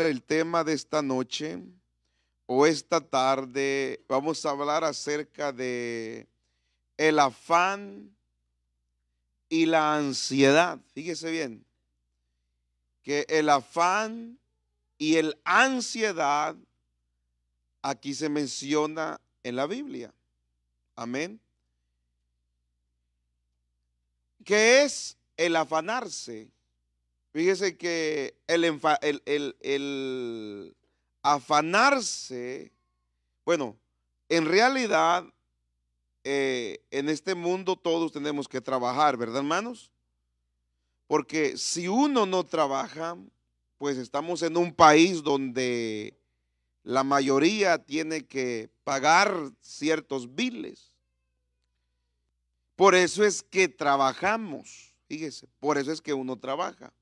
el tema de esta noche o esta tarde, vamos a hablar acerca de el afán y la ansiedad. Fíjese bien que el afán y el ansiedad aquí se menciona en la Biblia. Amén. ¿Qué es el afanarse? Fíjese que el, afanarse, bueno, en realidad, eh, en este mundo todos tenemos que trabajar, ¿verdad, hermanos? Porque si uno no trabaja, pues estamos en un país donde la mayoría tiene que pagar ciertos biles. Por eso es que trabajamos, fíjese, por eso es que uno trabaja.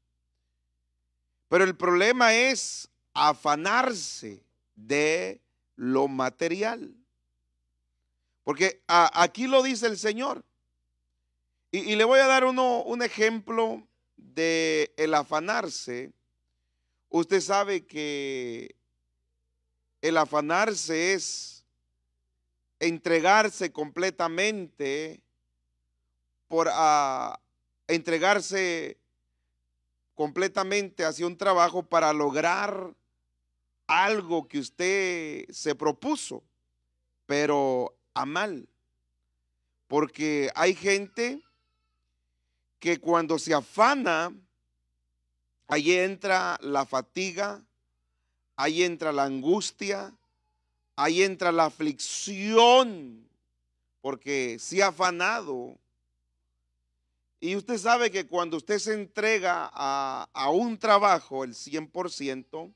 Pero el problema es afanarse de lo material. Porque aquí lo dice el Señor. Y, le voy a dar uno, un ejemplo de el afanarse. Usted sabe que el afanarse es entregarse completamente por a, entregarse completamente hacia un trabajo para lograr algo que usted se propuso, pero a mal. Porque hay gente que cuando se afana, ahí entra la fatiga, ahí entra la angustia, ahí entra la aflicción, porque si afanado, y usted sabe que cuando usted se entrega a, un trabajo el 100%,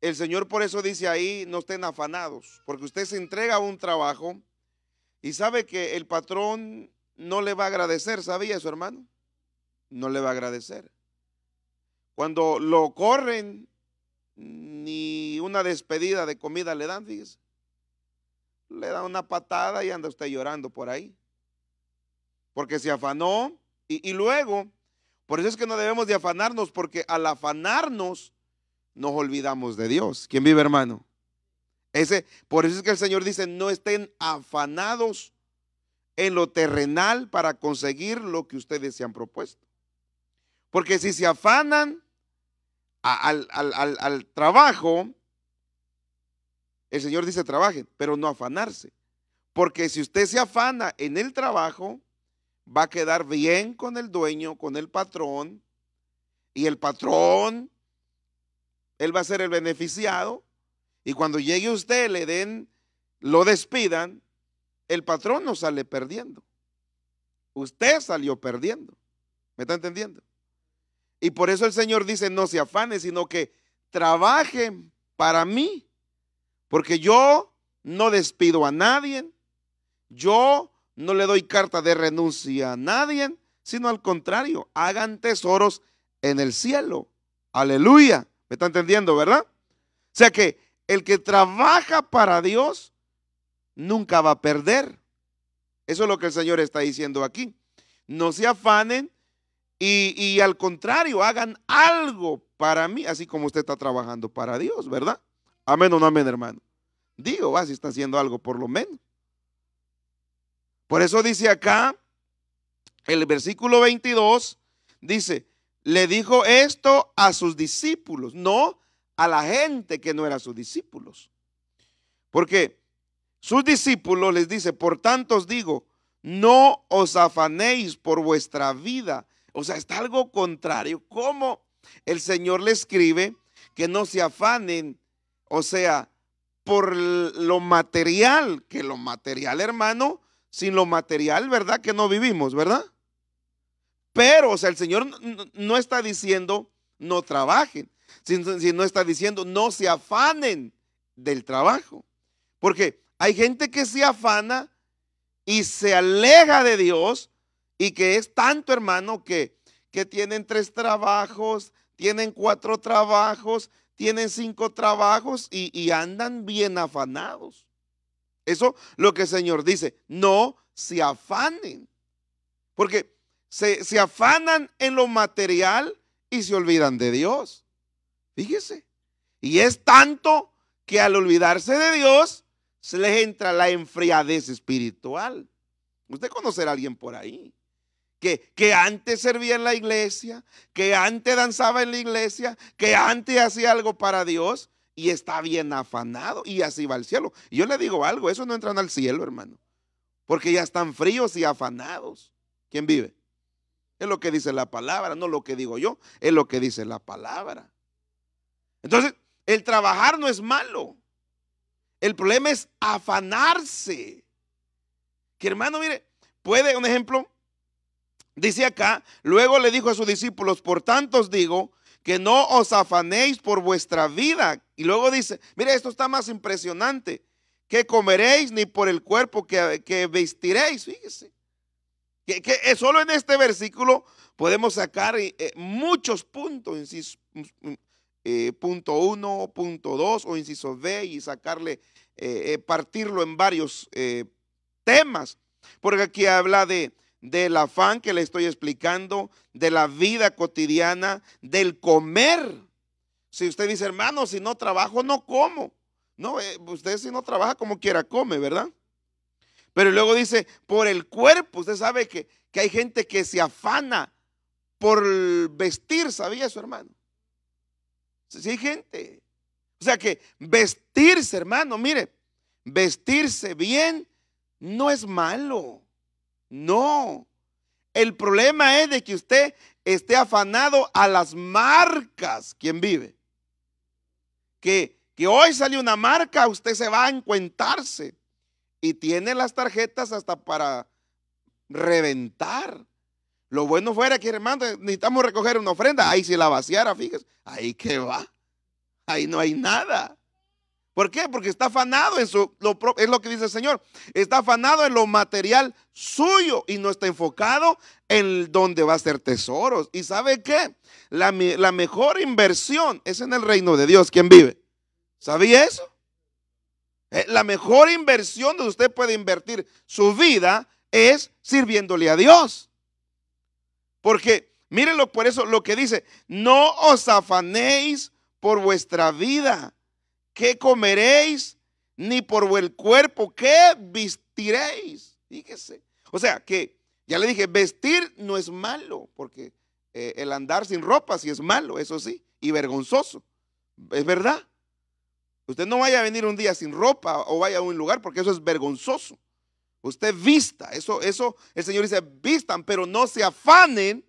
el Señor por eso dice ahí, no estén afanados, porque usted se entrega a un trabajo y sabe que el patrón no le va a agradecer, ¿sabía eso hermano? No le va a agradecer. Cuando lo corren, ni una despedida de comida le dan, fíjese. Le dan una patada y anda usted llorando por ahí porque se afanó y, luego, por eso es que no debemos de afanarnos, porque al afanarnos nos olvidamos de Dios. ¿Quién vive, hermano? Ese, por eso es que el Señor dice, no estén afanados en lo terrenal para conseguir lo que ustedes se han propuesto. Porque si se afanan al, al trabajo, el Señor dice trabajen, pero no afanarse. Porque si usted se afana en el trabajo, va a quedar bien con el dueño, con el patrón, y el patrón, él va a ser el beneficiado, y cuando llegue usted, le den, lo despidan, el patrón no sale perdiendo. Usted salió perdiendo. ¿Me está entendiendo? Y por eso el Señor dice, no se afane, sino que trabaje para mí, porque yo no despido a nadie, yo no le doy carta de renuncia a nadie, sino al contrario, hagan tesoros en el cielo. Aleluya. ¿Me está entendiendo, verdad? O sea que el que trabaja para Dios nunca va a perder. Eso es lo que el Señor está diciendo aquí. No se afanen y, al contrario, hagan algo para mí, así como usted está trabajando para Dios, ¿verdad? Amén o no amén, hermano. Digo, ¿vas si está haciendo algo por lo menos. Por eso dice acá, el versículo 22, dice, le dijo esto a sus discípulos, no a la gente que no era sus discípulos. Porque sus discípulos les dice, por tanto os digo, no os afanéis por vuestra vida. O sea, está algo contrario. como el Señor le escribe que no se afanen? O sea, por lo material, que lo material, hermano, sin lo material, ¿verdad? Que no vivimos, ¿verdad? Pero, o sea, el Señor no está diciendo no trabajen, sino está diciendo no se afanen del trabajo. Porque hay gente que se afana y se aleja de Dios y que es tanto hermano que, que tienen tres trabajos, tienen cuatro trabajos, tienen cinco trabajos y andan bien afanados. Eso lo que el Señor dice, no se afanen. Porque se, afanan en lo material y se olvidan de Dios. Fíjese. Y es tanto que al olvidarse de Dios se les entra la enfriadez espiritual. Usted conocerá a alguien por ahí. Que, que, antes servía en la iglesia, que antes danzaba en la iglesia, que antes hacía algo para Dios, y está bien afanado y así va al cielo. Y yo le digo algo, esos no entran al cielo, hermano, porque ya están fríos y afanados. ¿Quién vive? Es lo que dice la palabra, no lo que digo yo, es lo que dice la palabra. Entonces, el trabajar no es malo. El problema es afanarse. Que hermano, mire, puede, un ejemplo, dice acá, luego le dijo a sus discípulos, por tanto digo que no os afanéis por vuestra vida. Y luego dice, mire, esto está más impresionante, que comeréis ni por el cuerpo que, vestiréis, fíjese. Que, solo en este versículo podemos sacar eh, eh, muchos puntos, inciso, mm, mm, eh, punto uno, punto dos o inciso B y sacarle, partirlo en varios temas. Porque aquí habla de, del afán que le estoy explicando, de la vida cotidiana, del comer. Si usted dice, hermano, si no trabajo, no como. No, eh, usted si no trabaja como quiera come, ¿verdad? Pero luego dice, por el cuerpo, usted sabe que, hay gente que se afana por vestir, ¿sabía eso, hermano? Sí, hay gente. O sea que vestirse, hermano, mire, vestirse bien no es malo. No. El problema es de que usted esté afanado a las marcas quien vive. Que, que hoy salió una marca, usted se va a encuentarse y tiene las tarjetas hasta para reventar. Lo bueno fuera que, hermano, necesitamos recoger una ofrenda. Ahí se la vaciara, fíjese, ahí que va. Ahí no hay nada. ¿Por qué? Porque está afanado en su, lo, es lo que dice el Señor, está afanado en lo material suyo y no está enfocado en donde va a ser tesoros. ¿Y sabe qué? La, mejor inversión es en el reino de Dios, quien vive. ¿Sabía eso? Eh, la mejor inversión donde usted puede invertir su vida es sirviéndole a Dios. Porque, mírenlo por eso, lo que dice, no os afanéis por vuestra vida qué comeréis, ni por el cuerpo qué vestiréis. Fíjese. O sea, que ya le dije, vestir no es malo, porque eh, el andar sin ropa sí es malo, eso sí, y vergonzoso. Es verdad. Usted no vaya a venir un día sin ropa o vaya a un lugar porque eso es vergonzoso. Usted vista, eso, eso, el Señor dice, vistan, pero no se afanen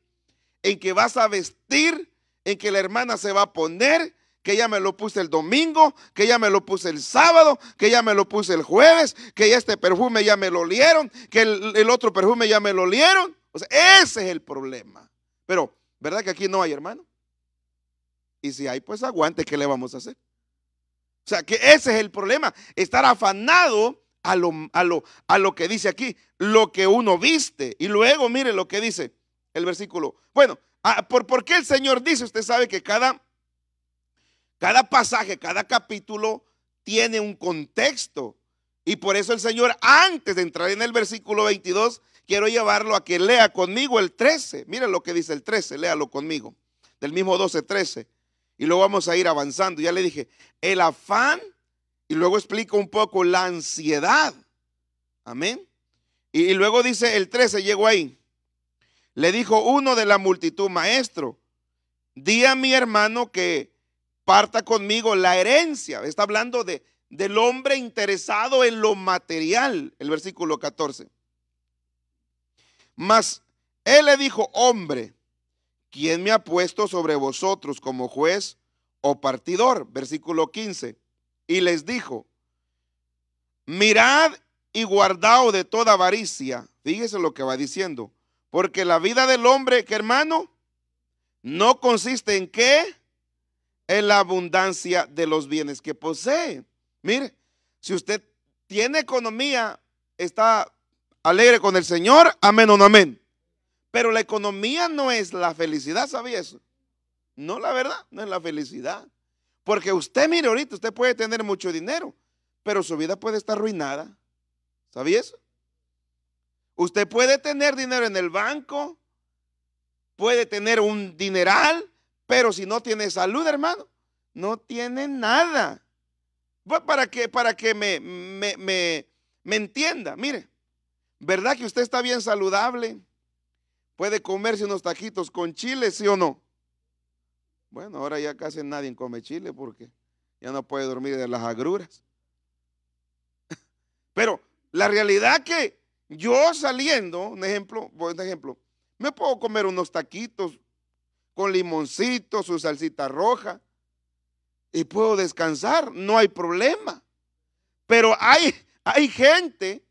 en que vas a vestir, en que la hermana se va a poner, que ya me lo puse el domingo, que ya me lo puse el sábado, que ya me lo puse el jueves, que este perfume ya me lo olieron, que el, otro perfume ya me lo olieron. O sea, ese es el problema. Pero, ¿verdad que aquí no hay, hermano? Y si hay, pues aguante, ¿qué le vamos a hacer? O sea, que ese es el problema, estar afanado a lo, a lo, a lo que dice aquí, lo que uno viste. Y luego, mire lo que dice el versículo. Bueno, ah, ¿por, ¿por qué el Señor dice? Usted sabe que cada cada pasaje, cada capítulo tiene un contexto. Y por eso el Señor, antes de entrar en el versículo 22, quiero llevarlo a que lea conmigo el 13. Mira lo que dice el 13, léalo conmigo. Del mismo 12, 13. Y luego vamos a ir avanzando. Ya le dije, el afán y luego explico un poco la ansiedad. Amén. Y, y luego dice el 13, llegó ahí. Le dijo uno de la multitud, maestro, di a mi hermano que parta conmigo la herencia. Está hablando de, del hombre interesado en lo material, el versículo 14. Mas él le dijo, hombre, ¿quién me ha puesto sobre vosotros como juez o partidor? Versículo 15. Y les dijo, mirad y guardaos de toda avaricia. Fíjese lo que va diciendo. Porque la vida del hombre, que hermano, no consiste en qué? en la abundancia de los bienes que posee. Mire, si usted tiene economía, está alegre con el Señor, amén o no amén. Pero la economía no es la felicidad, ¿sabía eso? No, la verdad, no es la felicidad. Porque usted, mire, ahorita usted puede tener mucho dinero, pero su vida puede estar arruinada. ¿Sabía eso? Usted puede tener dinero en el banco, puede tener un dineral, pero si no tiene salud, hermano, no tiene nada. Para que, para que me, entienda, mire, ¿verdad que usted está bien saludable? Puede comerse unos taquitos con chile, sí o no. Bueno, ahora ya casi nadie come chile porque ya no puede dormir de las agruras. Pero la realidad que yo saliendo, un ejemplo, un ejemplo, me puedo comer unos taquitos con limoncito, su salsita roja, y puedo descansar, no hay problema. Pero hay, hay gente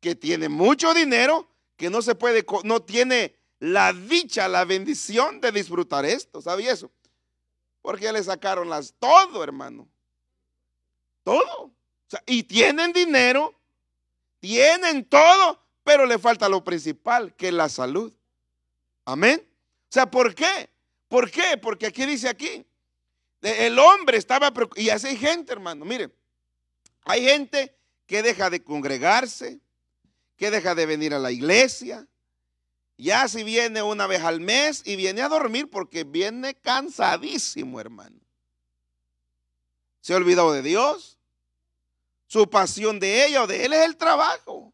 que tiene mucho dinero, que no se puede, no tiene la dicha, la bendición de disfrutar esto, ¿sabía eso? Porque ya le sacaron las todo, hermano. Todo. y tienen dinero, tienen todo, pero le falta lo principal, que es la salud. Amén. O sea, ¿por qué? ¿Por qué? Porque aquí dice aquí, el hombre estaba preocupado. Y así hay gente, hermano, Mire, hay gente que deja de congregarse, que deja de venir a la iglesia. Ya si viene una vez al mes y viene a dormir porque viene cansadísimo, hermano. Se ha olvidado de Dios. Su pasión de ella o de él es el trabajo.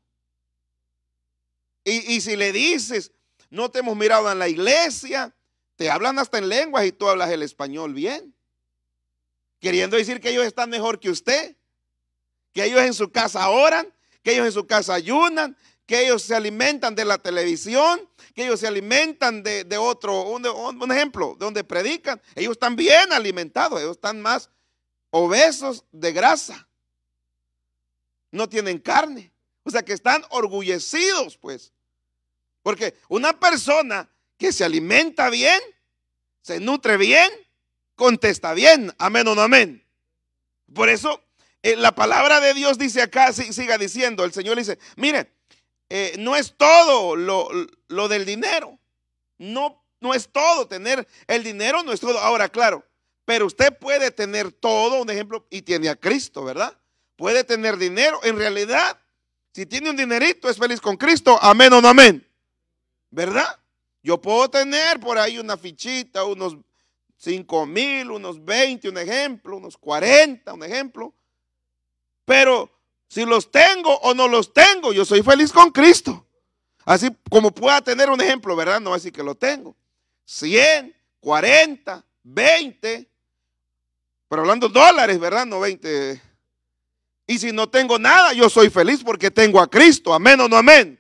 Y, y si le dices, no te hemos mirado en la iglesia, te hablan hasta en lenguas y tú hablas el español bien. Queriendo decir que ellos están mejor que usted, que ellos en su casa oran, que ellos en su casa ayunan, que ellos se alimentan de la televisión, que ellos se alimentan de, otro, un, un, ejemplo, de donde predican. Ellos están bien alimentados, ellos están más obesos de grasa. No tienen carne. O sea que están orgullecidos, pues. Porque una persona que se alimenta bien, se nutre bien, contesta bien. Amén o no amén. Por eso eh, la palabra de Dios dice acá, siga diciendo, el Señor dice, mire, eh, no es todo lo, del dinero. No, no es todo tener el dinero, no es todo. Ahora, claro, pero usted puede tener todo, un ejemplo, y tiene a Cristo, ¿verdad? Puede tener dinero. En realidad, si tiene un dinerito, es feliz con Cristo. Amén o no amén. ¿Verdad? Yo puedo tener por ahí una fichita, unos 5 mil, unos 20, un ejemplo, unos 40, un ejemplo. Pero si los tengo o no los tengo, yo soy feliz con Cristo. Así como pueda tener un ejemplo, ¿verdad? No así que lo tengo. 100, 40, 20, pero hablando dólares, ¿verdad? No 20. Y si no tengo nada, yo soy feliz porque tengo a Cristo. Amén o no amén.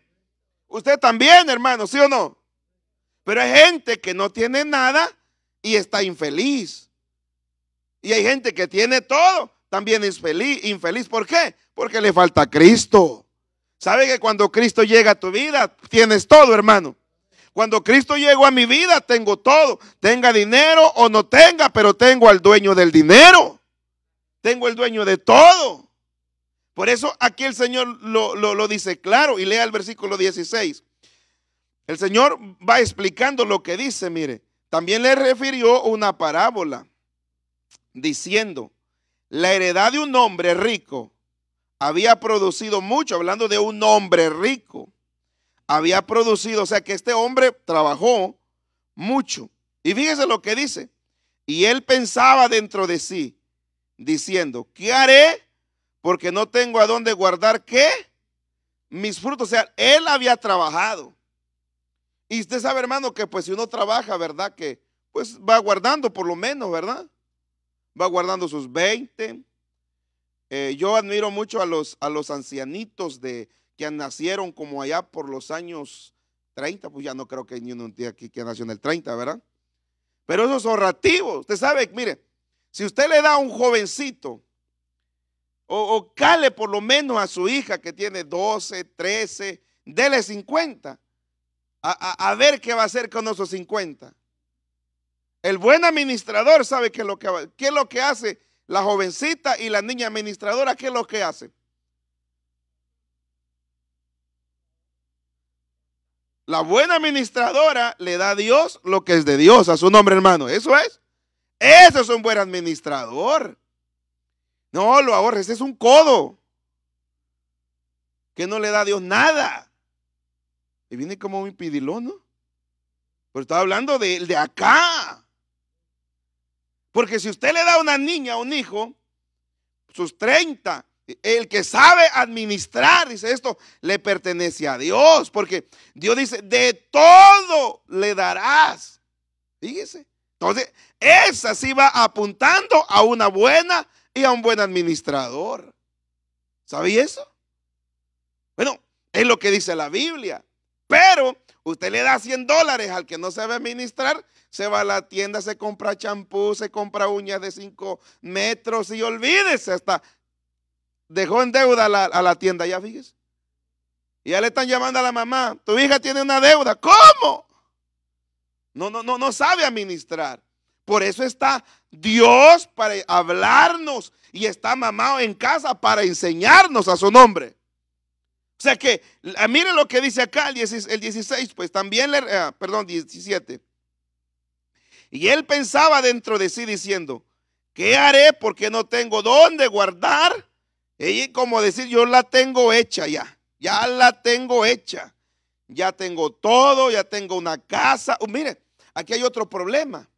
Usted también, hermano, ¿sí o no? Pero hay gente que no tiene nada y está infeliz. Y hay gente que tiene todo, también es feliz, infeliz. ¿Por qué? Porque le falta Cristo. ¿Sabe que cuando Cristo llega a tu vida, tienes todo, hermano? Cuando Cristo llegó a mi vida, tengo todo. Tenga dinero o no tenga, pero tengo al dueño del dinero. Tengo el dueño de todo. Por eso aquí el Señor lo, lo dice claro y lea el versículo 16. El Señor va explicando lo que dice, mire. También le refirió una parábola diciendo, la heredad de un hombre rico había producido mucho, hablando de un hombre rico, había producido, o sea que este hombre trabajó mucho. Y fíjese lo que dice. Y él pensaba dentro de sí, diciendo, ¿qué haré? Porque no tengo a dónde guardar qué? Mis frutos. O sea, él había trabajado. Y usted sabe, hermano, que pues si uno trabaja, ¿verdad? Que pues va guardando por lo menos, ¿verdad? Va guardando sus 20. Eh, yo admiro mucho a los, a los ancianitos de, que nacieron como allá por los años 30, pues ya no creo que ni uno aquí que nació en el 30, ¿verdad? Pero esos ahorrativos Usted sabe, mire, si usted le da a un jovencito, o, o, cale por lo menos a su hija que tiene 12, 13, dele 50 a, ver qué va a hacer con esos 50. El buen administrador sabe qué es lo que, qué es lo que hace la jovencita y la niña administradora, qué es lo que hace. La buena administradora le da a Dios lo que es de Dios, a su nombre hermano. Eso es. Eso es un buen administrador. No lo ahorres, es un codo. Que no le da a Dios nada. Y viene como un pidilón, ¿no? Pero estaba hablando de, de acá. Porque si usted le da a una niña, o un hijo, sus 30, el que sabe administrar, dice esto, le pertenece a Dios. Porque Dios dice, de todo le darás. Fíjese. Entonces, esa sí va apuntando a una buena y a un buen administrador. ¿Sabía eso? Bueno, es lo que dice la Biblia. Pero usted le da 100 dólares al que no sabe administrar, se va a la tienda, se compra champú, se compra uñas de 5 metros y olvídese, hasta dejó en deuda a la, tienda, ya fíjese. Y ya le están llamando a la mamá, tu hija tiene una deuda, ¿cómo? No, no, no, no sabe administrar. Por eso está Dios para hablarnos y está mamado en casa para enseñarnos a su nombre. O sea que, ah, mire lo que dice acá el 16, pues también, le, ah, perdón, 17. Y él pensaba dentro de sí diciendo, ¿qué haré porque no tengo dónde guardar? Y como decir, yo la tengo hecha ya, ya la tengo hecha, ya tengo todo, ya tengo una casa. Uh, mire, aquí hay otro problema.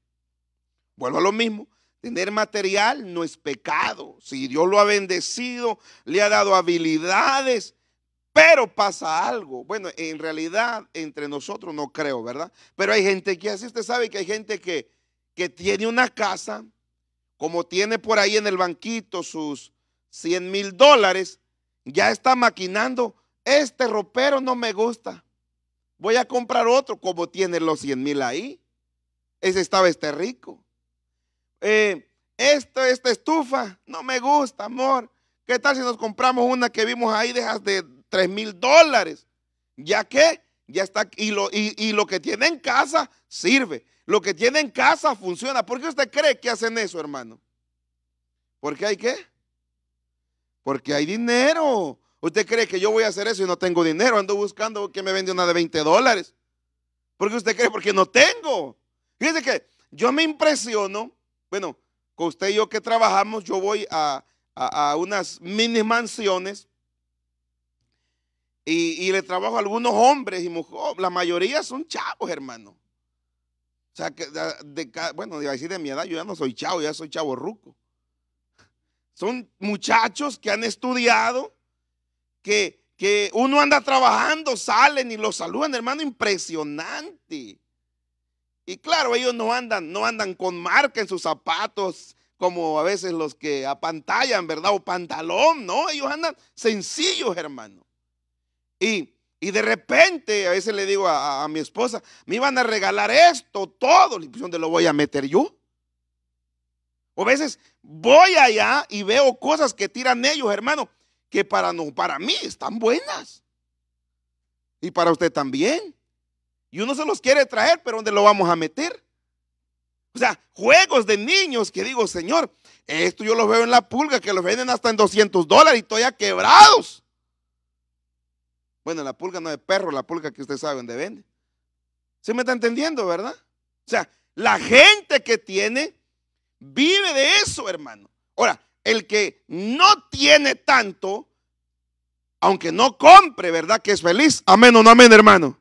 Vuelvo a lo mismo. Tener material no es pecado. Si Dios lo ha bendecido, le ha dado habilidades, pero pasa algo. Bueno, en realidad entre nosotros no creo, ¿verdad? Pero hay gente que así, usted sabe que hay gente que, tiene una casa, como tiene por ahí en el banquito sus 100 mil dólares, ya está maquinando, este ropero no me gusta, voy a comprar otro como tiene los 100 mil ahí. Ese estaba este rico. Eh, esto, esta estufa no me gusta, amor. ¿Qué tal si nos compramos una que vimos ahí, dejas de, 3 mil dólares. Ya que ya está, y lo, y, lo que tiene en casa sirve. Lo que tiene en casa funciona. ¿Por qué usted cree que hacen eso, hermano? porque hay qué? Porque hay dinero. ¿Usted cree que yo voy a hacer eso y no tengo dinero? Ando buscando que me vende una de 20 dólares. ¿Por qué usted cree? Porque no tengo. Fíjese que yo me impresiono, bueno, con usted y yo que trabajamos, yo voy a unas mini mansiones y, le trabajo a algunos hombres y mujeres. Oh, la mayoría son chavos, hermano. O sea, que de, bueno, decir de mi edad, yo ya no soy chavo, ya soy chavo ruco. Son muchachos que han estudiado, que, que uno anda trabajando, salen y los saludan, hermano, impresionante. Y claro, ellos no andan, no andan con marca en sus zapatos, como a veces los que apantallan, ¿verdad? O pantalón, no, ellos andan sencillos, hermano. Y, de repente, a veces le digo a, mi esposa, me iban a regalar esto, todo, ¿dónde lo voy a meter yo? O a veces voy allá y veo cosas que tiran ellos, hermano, que para, no, para mí están buenas. Y para usted también. Y uno se los quiere traer, pero ¿dónde lo vamos a meter? O sea, juegos de niños que digo, Señor, esto yo los veo en la pulga, que los venden hasta en 200 dólares y todavía quebrados. Bueno, la pulga no es perro, la pulga que usted sabe de vende. ¿Se me está entendiendo, verdad? O sea, la gente que tiene vive de eso, hermano. Ahora, el que no tiene tanto, aunque no compre, ¿verdad? Que es feliz. Amén o no amén, hermano.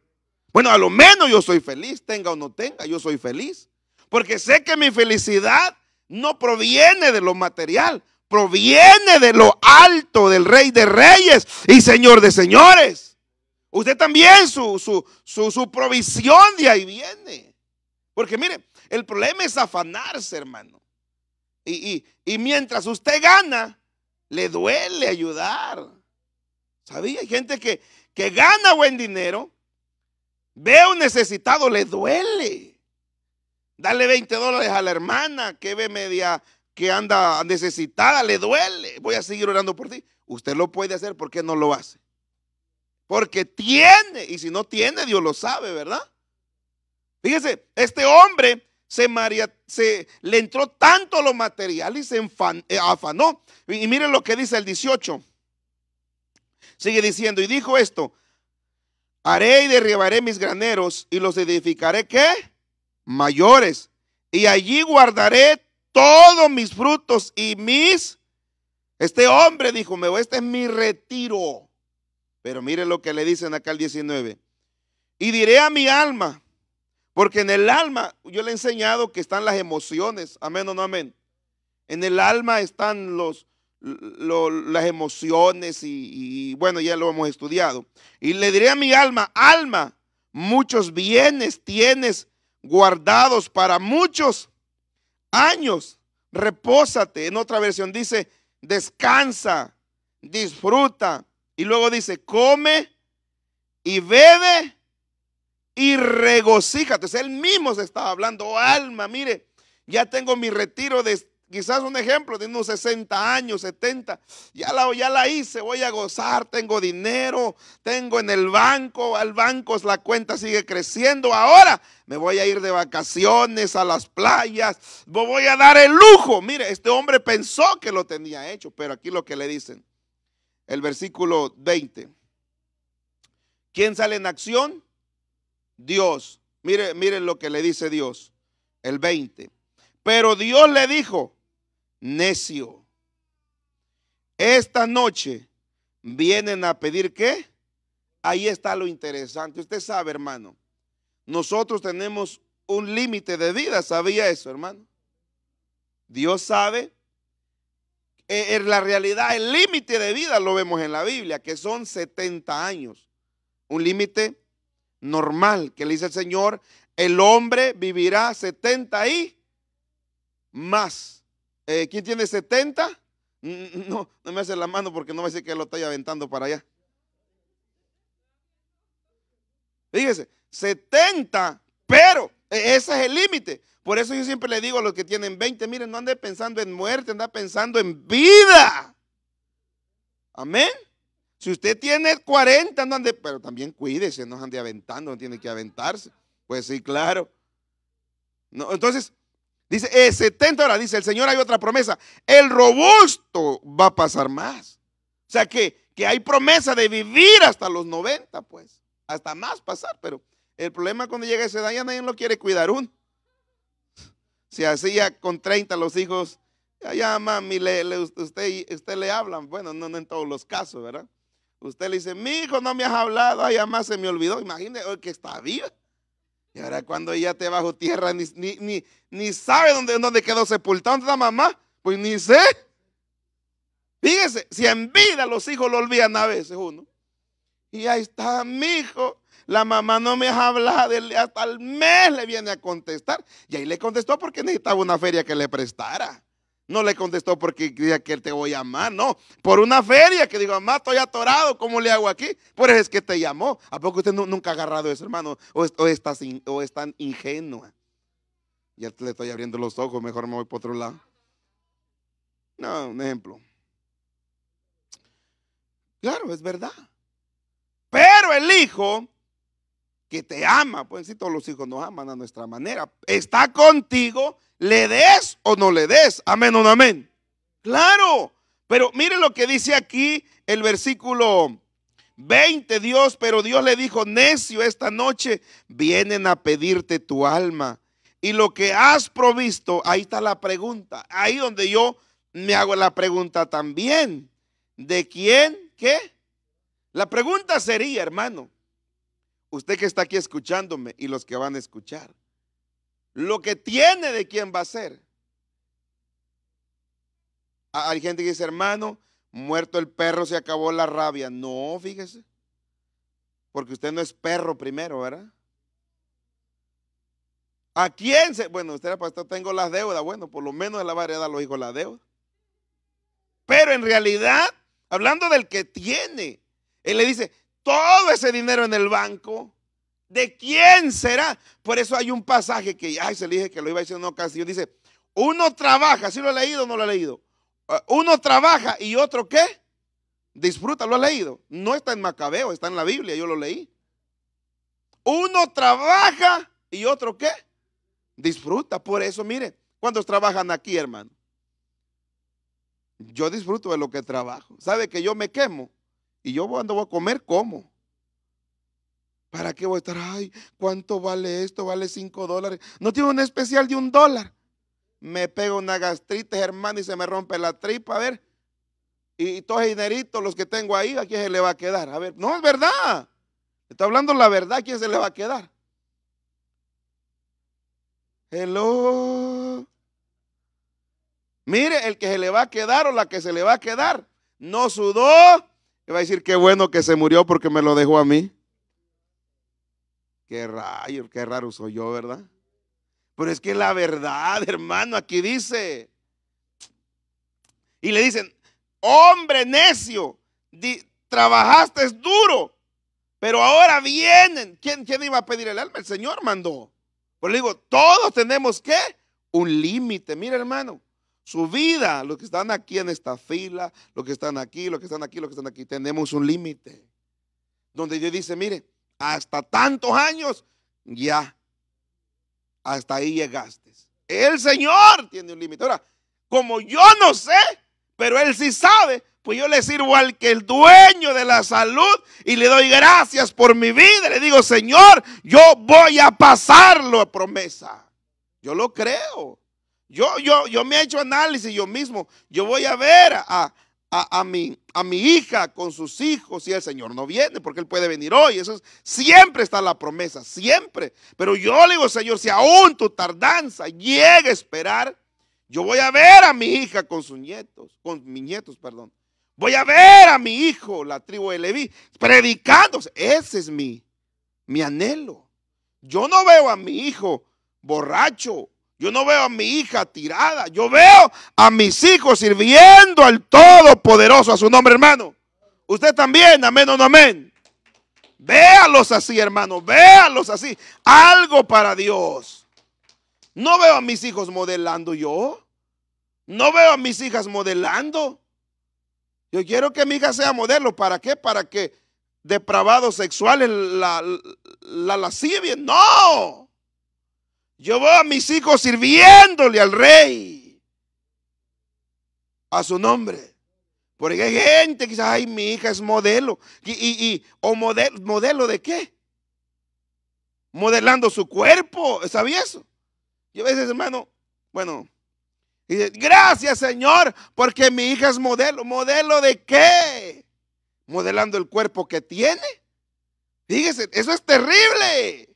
Bueno, a lo menos yo soy feliz, tenga o no tenga, yo soy feliz. Porque sé que mi felicidad no proviene de lo material proviene de lo alto del rey de reyes y señor de señores. Usted también, su, provisión de ahí viene. Porque mire, el problema es afanarse, hermano. Y, mientras usted gana, le duele ayudar. ¿Sabía? Hay gente que, que gana buen dinero, ve a un necesitado, le duele. Dale 20 dólares a la hermana que ve media que anda necesitada, le duele, voy a seguir orando por ti. Usted lo puede hacer, ¿por qué no lo hace? Porque tiene, y si no tiene, Dios lo sabe, ¿verdad? Fíjese, este hombre se, se le entró tanto lo material y se eh, afanó. Y, y miren lo que dice el 18. Sigue diciendo, y dijo esto, haré y derribaré mis graneros y los edificaré, ¿qué? Mayores. Y allí guardaré todos mis frutos y mis... Este hombre dijo, me este es mi retiro. Pero mire lo que le dicen acá el 19. Y diré a mi alma, porque en el alma, yo le he enseñado que están las emociones, amén o no amén. En el alma están los, las emociones y, bueno, ya lo hemos estudiado. Y le diré a mi alma, alma, muchos bienes tienes guardados para muchos años. Repósate. En otra versión dice, descansa, disfruta. Y luego dice, come y bebe y regocíjate. es él mismo se estaba hablando, oh, alma, mire, ya tengo mi retiro de quizás un ejemplo, tiene unos 60 años, 70, ya la, ya la hice, voy a gozar, tengo dinero, tengo en el banco, al banco la cuenta sigue creciendo, ahora me voy a ir de vacaciones a las playas, voy a dar el lujo. Mire, este hombre pensó que lo tenía hecho, pero aquí lo que le dicen, el versículo 20. ¿Quién sale en acción? Dios. Mire, miren lo que le dice Dios, el 20. Pero Dios le dijo, necio. Esta noche vienen a pedir qué? Ahí está lo interesante. Usted sabe, hermano, nosotros tenemos un límite de vida. ¿Sabía eso, hermano? Dios sabe. En e, la realidad, el límite de vida lo vemos en la Biblia, que son 70 años. Un límite normal que le dice el Señor, el hombre vivirá 70 y más. Eh, ¿Quién tiene 70? No, no me hace la mano porque no va a decir que lo estoy aventando para allá. Fíjese, 70, pero e, ese es el límite. Por eso yo siempre le digo a los que tienen 20, miren, no ande pensando en muerte, anda pensando en vida. Amén. Si usted tiene 40, no ande, pero también cuídese, no ande aventando, no tiene que aventarse. Pues sí, claro. No, entonces, Dice, 70 eh, horas, dice el Señor, hay otra promesa. El robusto va a pasar más. O sea que, hay promesa de vivir hasta los 90, pues. Hasta más pasar, pero el problema cuando llega ese edad nadie lo quiere cuidar uno. Si hacía con 30 los hijos, ya, mami, le, usted, le hablan. Bueno, no, en todos los casos, ¿verdad? Usted le dice, mi hijo no me has hablado, ya más se me olvidó. Imagínese que está viva. Y ahora cuando ella te bajo tierra, ni, ni, sabe dónde, dónde quedó sepultada. la mamá? Pues ni sé. Fíjese, si en vida los hijos lo olvidan a veces uno. Y ahí está mi hijo. La mamá no me ha habla, hasta el mes le viene a contestar. Y ahí le contestó porque necesitaba una feria que le prestara. No le contestó porque creía que él te voy a llamar, no. Por una feria que digo, mamá, estoy atorado, ¿cómo le hago aquí? Por eso es que te llamó. ¿A poco usted nunca ha agarrado eso, hermano? ¿O, está, o es tan ingenua? Ya le estoy abriendo los ojos, mejor me voy por otro lado. No, un ejemplo. Claro, es verdad. Pero el hijo que te ama, pues si todos los hijos nos aman a nuestra manera, está contigo, le des o no le des, amén o no amén. Claro, pero mire lo que dice aquí el versículo 20, Dios, pero Dios le dijo, necio, esta noche vienen a pedirte tu alma. Y lo que has provisto, ahí está la pregunta, ahí donde yo me hago la pregunta también, ¿de quién qué? La pregunta sería, hermano, usted que está aquí escuchándome y los que van a escuchar, lo que tiene de quién va a ser. Hay gente que dice, hermano, muerto el perro, se acabó la rabia. No, fíjese. Porque usted no es perro primero, ¿verdad? ¿A quién se.? Bueno, usted era pastor, tengo las deudas. Bueno, por lo menos la variedad, lo la la deuda. Pero en realidad, hablando del que tiene, él le dice: todo ese dinero en el banco. ¿De quién será? Por eso hay un pasaje que, ay, se le dije que lo iba diciendo casi. Dice, uno trabaja, si lo ha leído o no lo ha leído? Ah, uno trabaja y otro qué? Disfruta, lo ha leído. No está en Macabeo, está en la Biblia, yo lo leí. Uno trabaja y otro qué? Disfruta. Por eso, mire, ¿cuántos trabajan aquí, hermano? Yo disfruto de lo que trabajo. ¿Sabe que yo me quemo? Y yo cuando voy a comer, como. ¿Para qué voy a estar? Ay, ¿cuánto vale esto? Vale cinco dólares. No tengo un especial de un dólar. Me pego una gastritis, hermano, y se me rompe la tripa. A ver, y todos los dineritos los que tengo ahí, ¿a quién se le va a quedar? A ver, no, es verdad. Está hablando la verdad, ¿a quién se le va a quedar? Hello. Mire, el que se le va a quedar o la que se le va a quedar, no sudó ¿Qué va a decir? Qué bueno que se murió porque me lo dejó a mí. Qué rayo, qué raro soy yo, ¿verdad? Pero es que la verdad, hermano, aquí dice. Y le dicen, hombre necio, trabajaste duro, pero ahora vienen. ¿Quién, ¿Quién iba a pedir el alma? El Señor mandó. Pues le digo, todos tenemos que un límite. Mira, hermano, su vida, los que están aquí en esta fila, los que están aquí, los que están aquí, los que están aquí, tenemos un límite. Donde Dios dice, mire, hasta tantos años, ya, hasta ahí llegaste. El Señor tiene un límite. Ahora, como yo no sé, pero Él sí sabe, pues yo le sirvo al que el dueño de la salud y le doy gracias por mi vida. Le digo, Señor, yo voy a pasarlo, a promesa. Yo lo creo. Yo, yo, yo me he hecho análisis yo mismo. Yo voy a ver a, a, a, mi, a mi hija con sus hijos si el Señor no viene, porque Él puede venir hoy. Eso es, siempre está la promesa, siempre. Pero yo le digo, Señor, si aún tu tardanza llega a esperar, yo voy a ver a mi hija con sus nietos, con mis nietos, perdón. Voy a ver a mi hijo, la tribu de Leví, predicándose. Ese es mi, mi anhelo. Yo no veo a mi hijo borracho, yo no veo a mi hija tirada. Yo veo a mis hijos sirviendo al Todopoderoso, a su nombre, hermano. Usted también, amén o no amén. Véalos así, hermano. Véalos así. Algo para Dios. No veo a mis hijos modelando yo. No veo a mis hijas modelando. Yo quiero que mi hija sea modelo. ¿Para qué? Para que depravados sexuales la, la lascivien. No. Yo voy a mis hijos sirviéndole al rey. A su nombre. Porque hay gente que dice, ay, mi hija es modelo. Y, ¿O modelo de qué? Modelando su cuerpo. ¿Sabía eso? Yo a veces, hermano, bueno, dice, gracias Señor, porque mi hija es modelo. ¿Modelo de qué? Modelando el cuerpo que tiene. Fíjese, eso es terrible.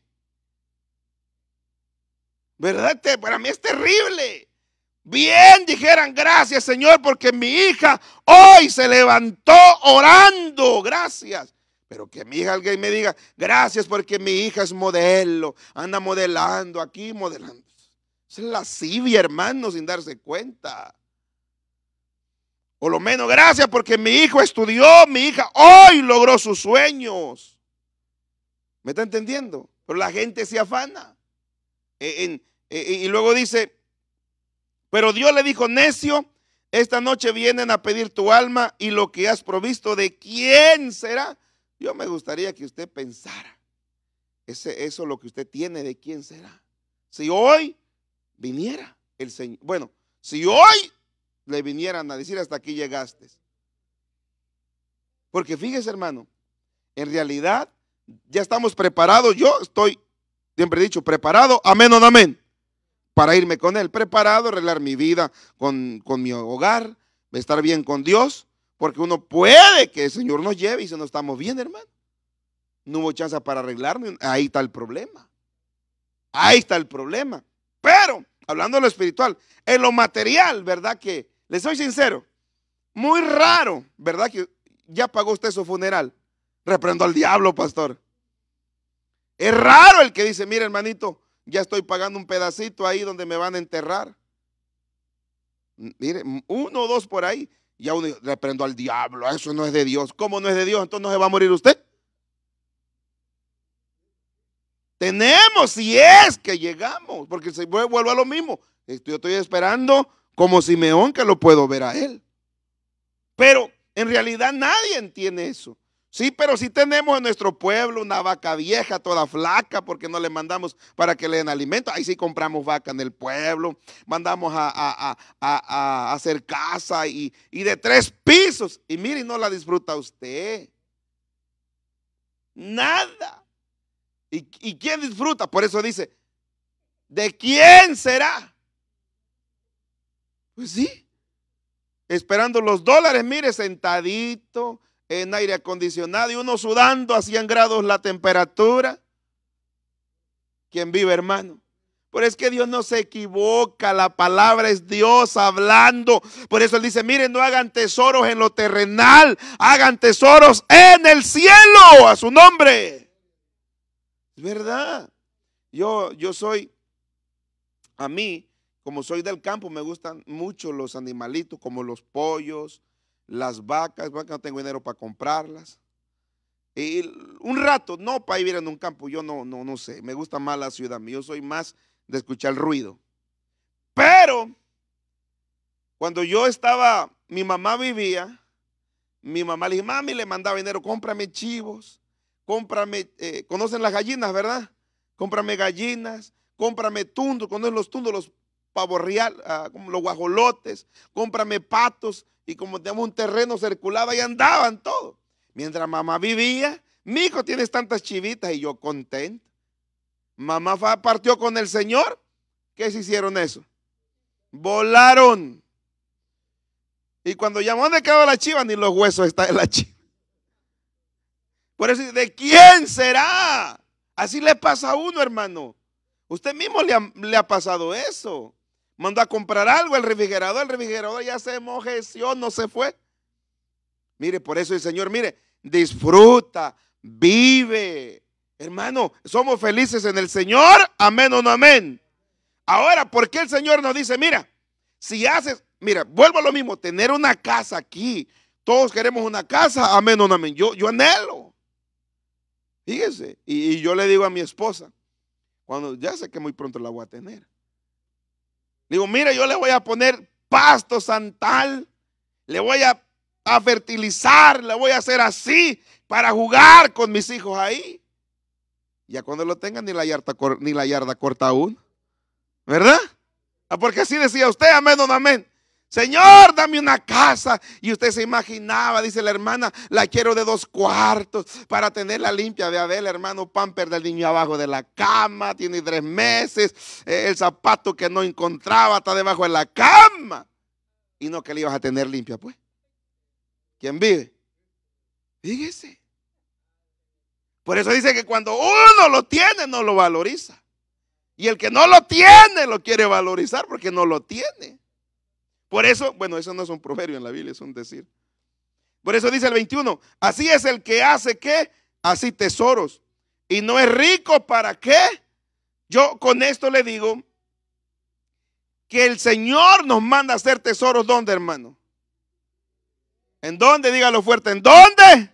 ¿Verdad? Para mí es terrible. Bien dijeran gracias Señor porque mi hija hoy se levantó orando. Gracias. Pero que mi hija alguien me diga, gracias porque mi hija es modelo, anda modelando aquí, modelando. Es la lascivia, hermano, sin darse cuenta. O lo menos, gracias porque mi hijo estudió, mi hija hoy logró sus sueños. ¿Me está entendiendo? Pero la gente se afana e-, en, y, luego dice, pero Dios le dijo, necio, esta noche vienen a pedir tu alma y lo que has provisto, ¿de quién será? Yo me gustaría que usted pensara, ese, eso lo que usted tiene, ¿de quién será? Si hoy viniera el Señor, bueno, si hoy le vinieran a decir hasta aquí llegaste. Porque fíjese hermano, en realidad ya estamos preparados, yo estoy, siempre he dicho, preparado, amén o no amén para irme con Él, preparado, arreglar mi vida con, mi hogar, estar bien con Dios, porque uno puede que el Señor nos lleve y si no estamos bien, hermano. No hubo chance para arreglarme, ahí está el problema. Ahí está el problema. Pero, hablando de lo espiritual, en lo material, ¿verdad? Que, les soy sincero, muy raro, ¿verdad? Que ya pagó usted su funeral. Reprendo al diablo, pastor. Es raro el que dice, mira hermanito, ya estoy pagando un pedacito ahí donde me van a enterrar. Mire, uno o dos por ahí, ya uno prendo al diablo, ah, eso no es de Dios. ¿Cómo no es de Dios? Entonces no se va a morir usted. Tenemos si es que llegamos, porque se vuelvo a lo mismo, yo estoy esperando como Simeón que lo puedo ver a él. Pero en realidad nadie entiende eso. Sí, pero si tenemos en nuestro pueblo una vaca vieja, toda flaca, porque no le mandamos para que le den alimento, ahí sí compramos vaca en el pueblo, mandamos a, hacer casa y, de tres pisos. Y mire, no la disfruta usted. Nada. ¿Y, ¿Y quién disfruta? Por eso dice, ¿de quién será? Pues sí, esperando los dólares, mire, sentadito en aire acondicionado y uno sudando a 100 grados la temperatura. ¿Quién vive, hermano? Pero es que Dios no se equivoca, la palabra es Dios hablando. Por eso Él dice, miren, no hagan tesoros en lo terrenal, hagan tesoros en el cielo, a su nombre. Es verdad. Yo, yo soy, a mí, como soy del campo, me gustan mucho los animalitos, como los pollos, las vacas, vacas no tengo dinero para comprarlas. Y un rato, no para vivir en un campo, yo no, no, no sé, me gusta más la ciudad, yo soy más de escuchar ruido. Pero cuando yo estaba, mi mamá vivía, mi mamá le dije, mami, le mandaba dinero, cómprame chivos, cómprame, eh, conocen las gallinas, ¿verdad? Cómprame gallinas, cómprame tundos, conocen los tundos, los pavorreal, ah, los guajolotes, cómprame patos y como teníamos un terreno circulaba y andaban todos. Mientras mamá vivía, mi hijo tienes tantas chivitas y yo contento. Mamá partió con el Señor. ¿Qué se hicieron eso? Volaron. Y cuando llamó ¿dónde quedó la chiva, ni los huesos están en la chiva. Por eso, ¿de quién será? Así le pasa a uno, hermano. Usted mismo le ha pasado eso mandó a comprar algo el refrigerador, el refrigerador ya se mojeció, no se fue. Mire, por eso el Señor, mire, disfruta, vive. Hermano, somos felices en el Señor, amén o no amén. Ahora, ¿por qué el Señor nos dice, mira, si haces, mira, vuelvo a lo mismo, tener una casa aquí, todos queremos una casa, amén o no amén, yo, yo anhelo. Fíjese, y, y yo le digo a mi esposa, cuando ya sé que muy pronto la voy a tener, Digo, mire, yo le voy a poner pasto santal, le voy a, fertilizar, le voy a hacer así para jugar con mis hijos ahí. Ya cuando lo tengan, ni la yarda, ni la yarda corta aún. ¿Verdad? Ah, porque así decía usted, amén o amén. Señor, dame una casa. Y usted se imaginaba, dice la hermana, la quiero de dos cuartos para tenerla limpia. De ver, hermano Pamper del niño abajo de la cama, tiene tres meses. Eh, el zapato que no encontraba está debajo de la cama. Y no que le ibas a tener limpia, pues. ¿Quién vive? Fíjese. Por eso dice que cuando uno lo tiene, no lo valoriza. Y el que no lo tiene, lo quiere valorizar porque no lo tiene. Por eso, bueno, eso no es un proverbio en la Biblia, es un decir. Por eso dice el 21, así es el que hace ¿qué? así tesoros. Y no es rico para qué. Yo con esto le digo que el Señor nos manda a hacer tesoros ¿dónde, hermano. ¿En dónde? Dígalo fuerte, ¿en dónde?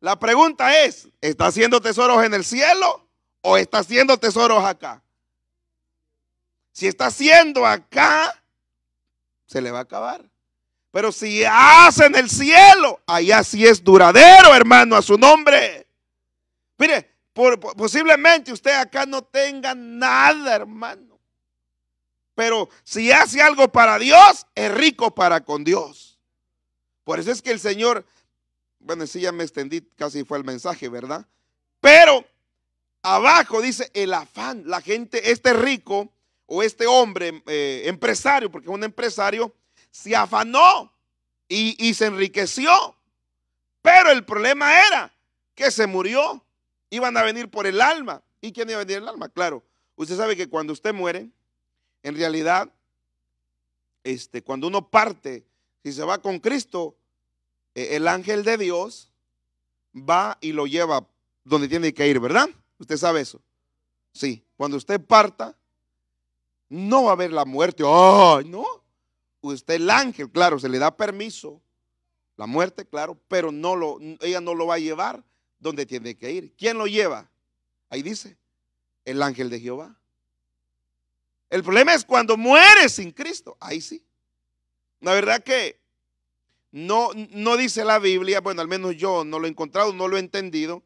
La pregunta es, ¿está haciendo tesoros en el cielo o está haciendo tesoros acá? Si está haciendo acá, se le va a acabar. Pero si hace en el cielo, allá sí es duradero, hermano, a su nombre. Mire, posiblemente usted acá no tenga nada, hermano. Pero si hace algo para Dios, es rico para con Dios. Por eso es que el Señor, bueno, sí ya me extendí, casi fue el mensaje, ¿verdad? Pero abajo dice el afán. La gente, este rico, o este hombre eh, empresario, porque es un empresario, se afanó y, se enriqueció. Pero el problema era que se murió. Iban a venir por el alma. ¿Y quién iba a venir el alma? Claro, usted sabe que cuando usted muere, en realidad, este, cuando uno parte, si se va con Cristo, eh, el ángel de Dios va y lo lleva donde tiene que ir, ¿verdad? Usted sabe eso. Sí, cuando usted parta, no va a haber la muerte. ¡Ay, no! Usted el ángel, claro, se le da permiso. La muerte, claro, pero no lo, ella no lo va a llevar donde tiene que ir. ¿Quién lo lleva? Ahí dice, el ángel de Jehová. El problema es cuando muere sin Cristo. Ahí sí. La verdad que no, no dice la Biblia, bueno, al menos yo no lo he encontrado, no lo he entendido,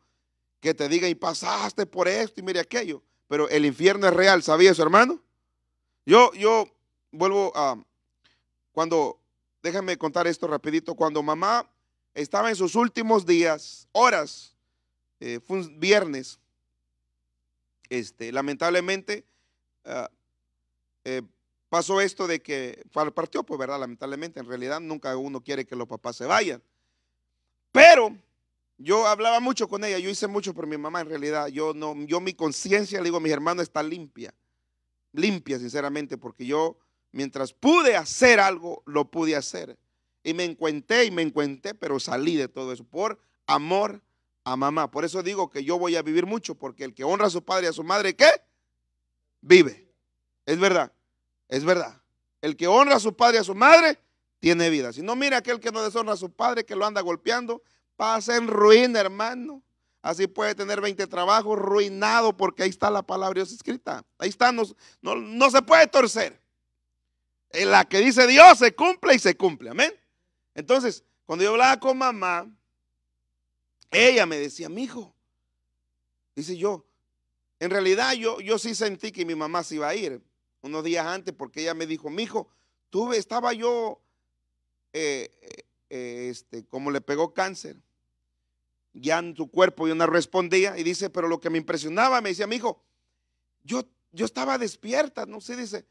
que te diga y pasaste por esto y mire aquello. Pero el infierno es real, ¿sabía eso, hermano? Yo, yo vuelvo a, cuando, déjame contar esto rapidito, cuando mamá estaba en sus últimos días, horas, eh, fue un viernes, este, lamentablemente ah, eh, pasó esto de que partió, pues verdad, lamentablemente, en realidad nunca uno quiere que los papás se vayan. Pero yo hablaba mucho con ella, yo hice mucho por mi mamá en realidad, yo, no, yo mi conciencia, le digo, mis hermanos, está limpia limpia, sinceramente, porque yo mientras pude hacer algo, lo pude hacer. Y me encuenté y me encuenté, pero salí de todo eso por amor a mamá. Por eso digo que yo voy a vivir mucho, porque el que honra a su padre y a su madre, ¿qué? Vive. Es verdad, es verdad. El que honra a su padre y a su madre, tiene vida. Si no, mira aquel que no deshonra a su padre, que lo anda golpeando, pasa en ruina, hermano. Así puede tener 20 trabajos ruinado porque ahí está la palabra Dios escrita. Ahí está, no, se puede torcer. En la que dice Dios se cumple y se cumple. Amén. Entonces, cuando yo hablaba con mamá, ella me decía, mi hijo, dice yo, en realidad yo, yo sí sentí que mi mamá se iba a ir unos días antes porque ella me dijo, mi hijo, tuve, estaba yo, eh, eh, este, como le pegó cáncer ya en su cuerpo y no respondía y dice, pero lo que me impresionaba, me decía mi hijo, yo, yo estaba despierta, no sé, dice,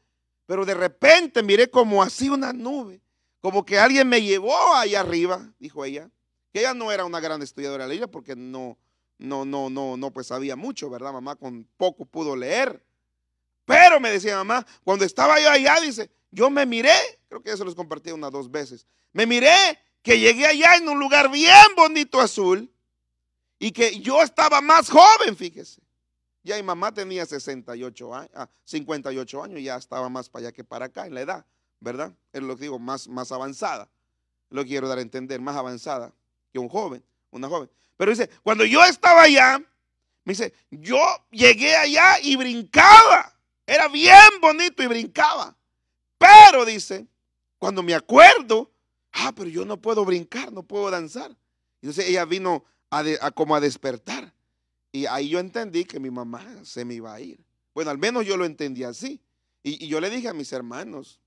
pero de repente miré como así una nube, como que alguien me llevó allá arriba, dijo ella, que ella no era una gran estudiadora de la porque no, no, no, no, pues sabía mucho, ¿verdad, mamá? Con poco pudo leer. Pero me decía mamá, cuando estaba yo allá, dice, yo me miré, creo que eso los compartí unas dos veces, me miré que llegué allá en un lugar bien bonito azul, y que yo estaba más joven, fíjese. Ya mi mamá tenía 68 ah, años, 58 años, ya estaba más para allá que para acá en la edad, ¿verdad? Es lo que digo, más, más avanzada. Lo quiero dar a entender, más avanzada que un joven, una joven. Pero dice, cuando yo estaba allá, me dice, yo llegué allá y brincaba. Era bien bonito y brincaba. Pero dice, cuando me acuerdo, ah, pero yo no puedo brincar, no puedo danzar. Entonces ella vino como a despertar. Y ahí yo entendí que mi mamá se me iba a ir. Bueno, al menos yo lo entendí así. Y, yo le dije a mis hermanos,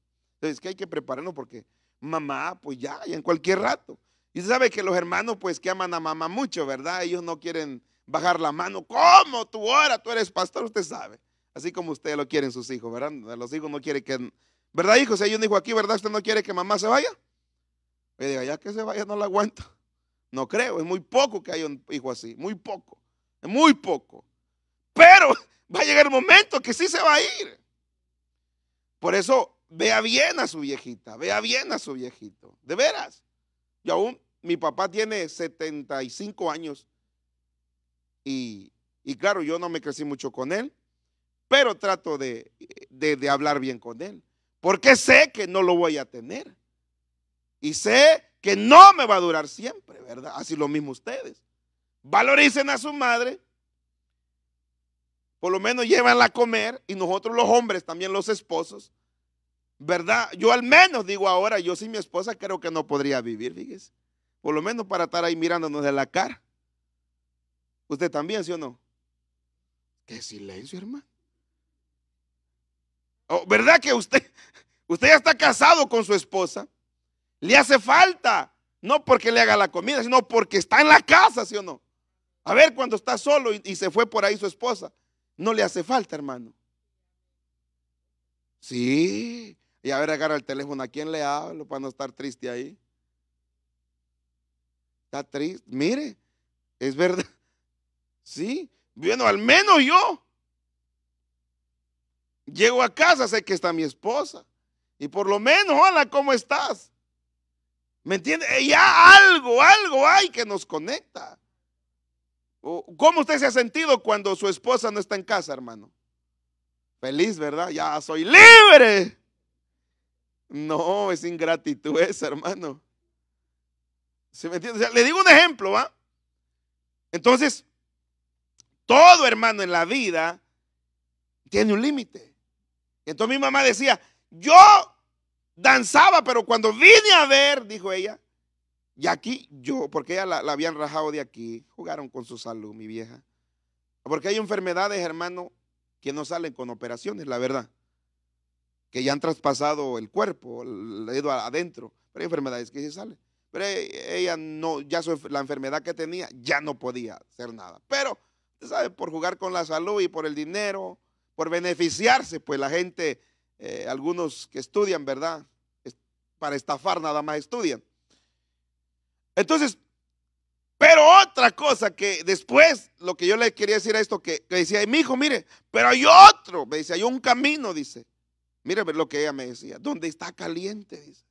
es que hay que prepararnos porque mamá, pues ya, en cualquier rato. Y se sabe que los hermanos, pues que aman a mamá mucho, ¿verdad? Ellos no quieren bajar la mano. ¿Cómo? Tú ahora, tú eres pastor, usted sabe. Así como ustedes lo quieren sus hijos, ¿verdad? Los hijos no quieren que... ¿Verdad, hijo? Si hay un hijo aquí, ¿verdad? ¿Usted no quiere que mamá se vaya? Y diga, ya que se vaya, no la aguanto. No creo, es muy poco que haya un hijo así, muy poco, muy poco. Pero va a llegar el momento que sí se va a ir. Por eso vea bien a su viejita, vea bien a su viejito, de veras. Y aún mi papá tiene 75 años y, claro, yo no me crecí mucho con él, pero trato de, de hablar bien con él, porque sé que no lo voy a tener. Y sé que no me va a durar siempre, ¿verdad? Así lo mismo ustedes. Valoricen a su madre, por lo menos llévanla a comer y nosotros los hombres, también los esposos, ¿verdad? Yo al menos digo ahora, yo sin mi esposa creo que no podría vivir, fíjese. Por lo menos para estar ahí mirándonos de la cara. ¿Usted también, sí o no? Qué silencio, hermano. Oh, ¿Verdad que usted, usted ya está casado con su esposa? Le hace falta. No porque le haga la comida, sino porque está en la casa, ¿sí o no? A ver, cuando está solo y, se fue por ahí su esposa, no le hace falta, hermano. Sí. Y a ver, agarra el teléfono. ¿A quién le hablo para no estar triste ahí? Está triste. Mire, es verdad. Sí. Bueno, al menos yo. Llego a casa, sé que está mi esposa. Y por lo menos, hola, ¿cómo estás? ¿Me entiende? Ya algo, algo hay que nos conecta. ¿Cómo usted se ha sentido cuando su esposa no está en casa, hermano? Feliz, ¿verdad? Ya soy libre. No, es ingratitud esa, hermano. ¿Sí entiende? le digo un ejemplo, ¿va? Entonces, todo, hermano, en la vida tiene un límite. Entonces mi mamá decía, yo danzaba, pero cuando vine a ver, dijo ella, y aquí yo, porque ella la, habían rajado de aquí, jugaron con su salud, mi vieja. Porque hay enfermedades, hermano, que no salen con operaciones, la verdad. Que ya han traspasado el cuerpo, el, adentro. Pero hay enfermedades que se salen. Pero e-, ella no, ya la enfermedad que tenía, ya no podía hacer nada. Pero, ¿sabe? Por jugar con la salud y por el dinero, por beneficiarse, pues la gente eh, algunos que estudian, ¿verdad? Para estafar nada más estudian. Entonces, pero otra cosa que después, lo que yo le quería decir a esto, que, decía, mi hijo, mire, pero hay otro, me dice, hay un camino, dice. Mire lo que ella me decía, donde está caliente, dice.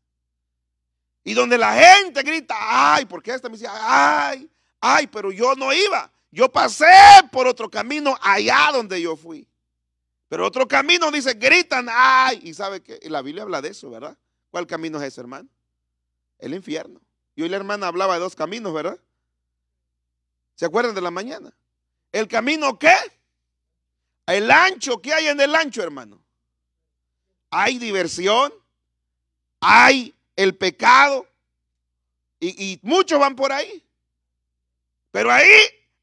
Y donde la gente grita, ay, porque esta me decía, ay, ay, pero yo no iba. Yo pasé por otro camino allá donde yo fui. Pero otro camino dice, gritan, ay, y sabe que la Biblia habla de eso, ¿verdad? ¿Cuál camino es ese, hermano? El infierno. Y hoy la hermana hablaba de dos caminos, ¿verdad? ¿Se acuerdan de la mañana? ¿El camino qué? El ancho, ¿qué hay en el ancho, hermano? Hay diversión, hay el pecado, y muchos van por ahí. Pero ahí,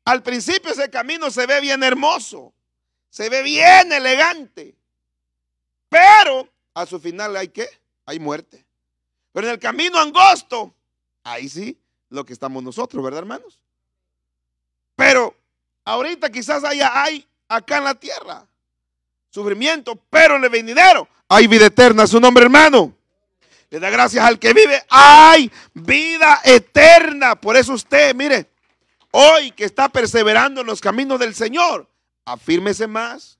al principio, ese camino se ve bien hermoso. Se ve bien elegante. Pero a su final hay que Hay muerte. Pero en el camino angosto, ahí sí, lo que estamos nosotros, ¿verdad, hermanos? Pero ahorita quizás haya, hay acá en la tierra sufrimiento, pero en el venidero hay vida eterna. Su nombre, hermano. Le da gracias al que vive. Hay vida eterna. Por eso usted, mire, hoy que está perseverando en los caminos del Señor, afírmese más,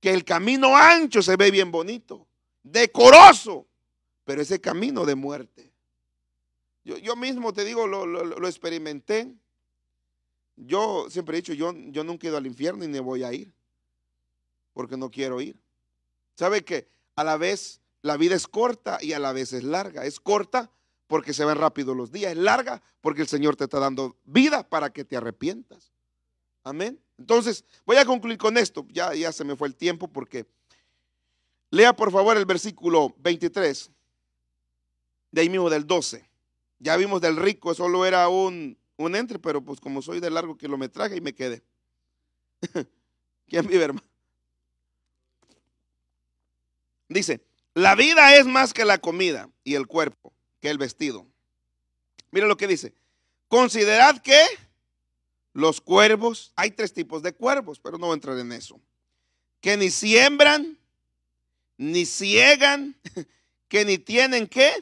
que el camino ancho se ve bien bonito, decoroso, pero ese camino de muerte. Yo, mismo te digo, lo, experimenté. Yo siempre he dicho, yo, yo nunca he ido al infierno y ni voy a ir, porque no quiero ir. ¿Sabe que a la vez la vida es corta y a la vez es larga? Es corta porque se ven rápido los días, es larga porque el Señor te está dando vida para que te arrepientas. Amén. Entonces, voy a concluir con esto. Ya, ya se me fue el tiempo porque lea por favor el versículo 23, de ahí mismo del 12. Ya vimos del rico, solo era un, un entre, pero pues como soy de largo kilometraje y me quedé. ¿Quién vive, hermano? Dice, la vida es más que la comida y el cuerpo, que el vestido. Mira lo que dice. Considerad que los cuervos, hay tres tipos de cuervos, pero no voy a entrar en eso, que ni siembran, ni ciegan, que ni tienen qué,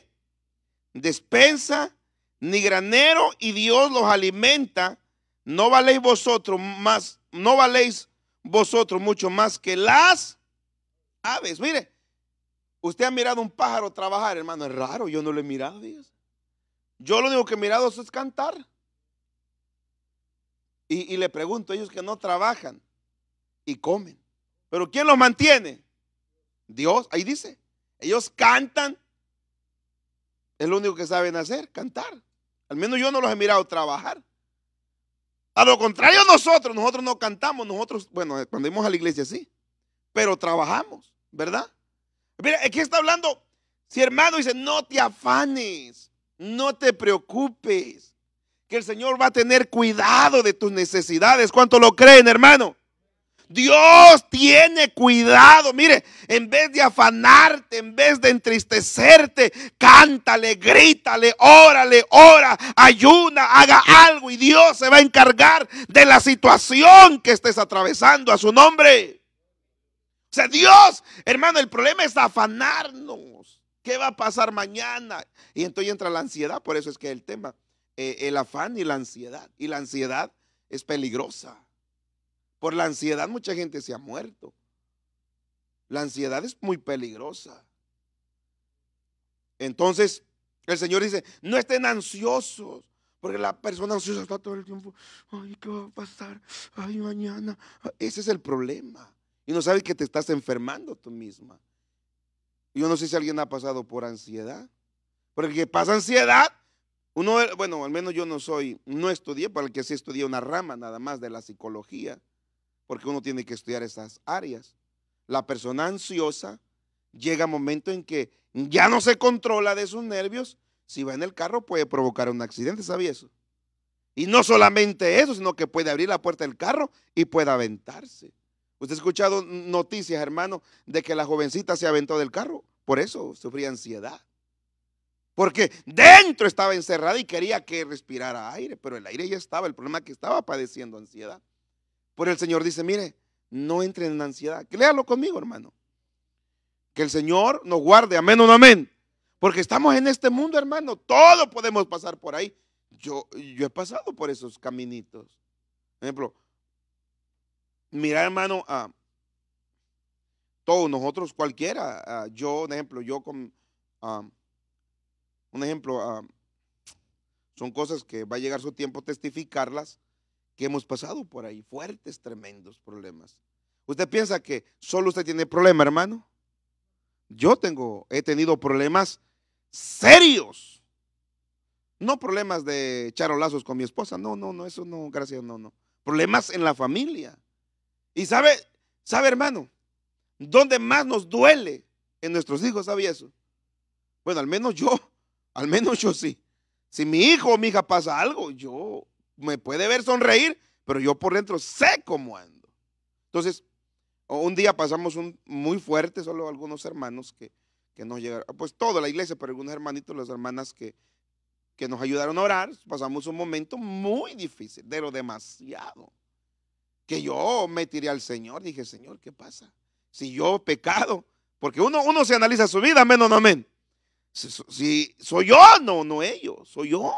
despensa, ni granero, y Dios los alimenta. No valéis vosotros más, no valéis vosotros mucho más que las aves. Mire, usted ha mirado un pájaro trabajar, hermano, es raro, yo no lo he mirado, Dios. Yo lo único que he mirado es cantar. Y, le pregunto a ellos que no trabajan y comen. Pero ¿quién los mantiene? Dios, ahí dice. Ellos cantan. Es lo único que saben hacer, cantar. Al menos yo no los he mirado trabajar. A lo contrario nosotros, nosotros no cantamos, nosotros, bueno, cuando íbamos a la iglesia sí, pero trabajamos, ¿verdad? Mira, aquí está hablando, si hermano dice, no te afanes, no te preocupes, que el Señor va a tener cuidado de tus necesidades. ¿Cuánto lo creen, hermano? Dios tiene cuidado. Mire, en vez de afanarte, en vez de entristecerte, cántale, grítale, órale, ora, ayuna, haga algo y Dios se va a encargar de la situación que estés atravesando a su nombre. O sea, Dios, hermano, el problema es afanarnos. ¿Qué va a pasar mañana? Y entonces entra la ansiedad, por eso es que el tema eh, el afán y la ansiedad. Y la ansiedad es peligrosa. Por la ansiedad mucha gente se ha muerto. La ansiedad es muy peligrosa. Entonces, el Señor dice, no estén ansiosos, porque la persona ansiosa está todo el tiempo, ay, ¿qué va a pasar? Ay, mañana. Ese es el problema. Y no sabes que te estás enfermando tú misma. Yo no sé si alguien ha pasado por ansiedad. Porque el que pasa ansiedad uno, bueno, al menos yo no soy, no estudié, para el que sí estudié una rama nada más de la psicología, porque uno tiene que estudiar esas áreas. La persona ansiosa llega un momento en que ya no se controla de sus nervios, si va en el carro puede provocar un accidente, ¿sabía eso? Y no solamente eso, sino que puede abrir la puerta del carro y puede aventarse. Usted ha escuchado noticias, hermano, de que la jovencita se aventó del carro, por eso sufría ansiedad. Porque dentro estaba encerrada y quería que respirara aire, pero el aire ya estaba, el problema es que estaba padeciendo ansiedad. Por el Señor dice, mire, no entren en ansiedad. léalo conmigo, hermano. Que el Señor nos guarde, amén o no amén. Porque estamos en este mundo, hermano, todo podemos pasar por ahí. Yo, yo he pasado por esos caminitos. Por ejemplo, mira, hermano, a todos nosotros, cualquiera, yo, por ejemplo, yo con un ejemplo, ah, son cosas que va a llegar su tiempo testificarlas, que hemos pasado por ahí, fuertes, tremendos problemas. ¿Usted piensa que solo usted tiene problema, hermano? Yo tengo, he tenido problemas serios. No problemas de charolazos con mi esposa, no, no, no, eso no, gracias, no, no. Problemas en la familia. Y sabe, sabe hermano, ¿dónde más nos duele en nuestros hijos? ¿Sabe eso? Bueno, al menos yo al menos yo sí. Si mi hijo o mi hija pasa algo, yo me puede ver sonreír, pero yo por dentro sé cómo ando. Entonces, un día pasamos un muy fuerte, solo algunos hermanos que, que nos llegaron, pues toda la iglesia, pero algunos hermanitos, las hermanas que, nos ayudaron a orar, pasamos un momento muy difícil, de lo demasiado. Que yo me tiré al Señor, dije, Señor, ¿qué pasa? Si yo pecado, porque uno, uno se analiza su vida, amén o no amén. Si soy yo, no, no ellos, soy yo.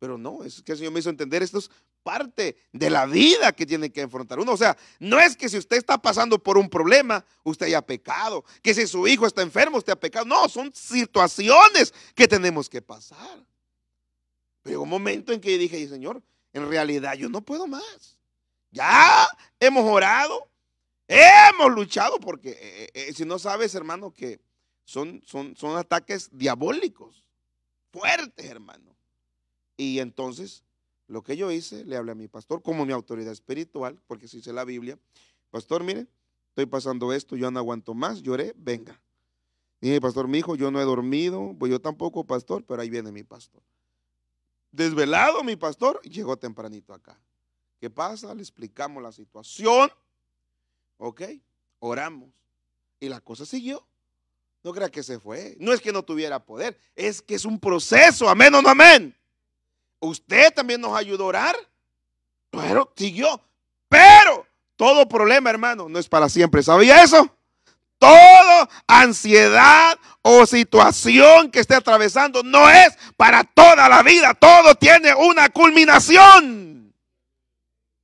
Pero no, es que el Señor me hizo entender esto es parte de la vida que tiene que enfrentar uno. O sea, no es que si usted está pasando por un problema, usted haya pecado, que si su hijo está enfermo, usted ha pecado. No, son situaciones que tenemos que pasar. Pero un momento en que yo dije, Señor, en realidad yo no puedo más. Ya hemos orado, hemos luchado, porque eh, eh, si no sabes, hermano, que son, son, ataques diabólicos, fuertes, hermano. Y entonces, lo que yo hice, le hablé a mi pastor como mi autoridad espiritual, porque si dice la Biblia, pastor, mire, estoy pasando esto, yo no aguanto más, lloré, venga. Dije pastor, mi hijo, yo no he dormido, pues yo tampoco, pastor, pero ahí viene mi pastor. Desvelado mi pastor, llegó tempranito acá. ¿Qué pasa? Le explicamos la situación, ¿ok? Oramos. Y la cosa siguió. No crea que se fue. No es que no tuviera poder, es que es un proceso. Amén o no amén. Usted también nos ayudó a orar, pero siguió. Pero todo problema, hermano, no es para siempre. ¿Sabía eso? Todo ansiedad o situación que esté atravesando no es para toda la vida. Todo tiene una culminación.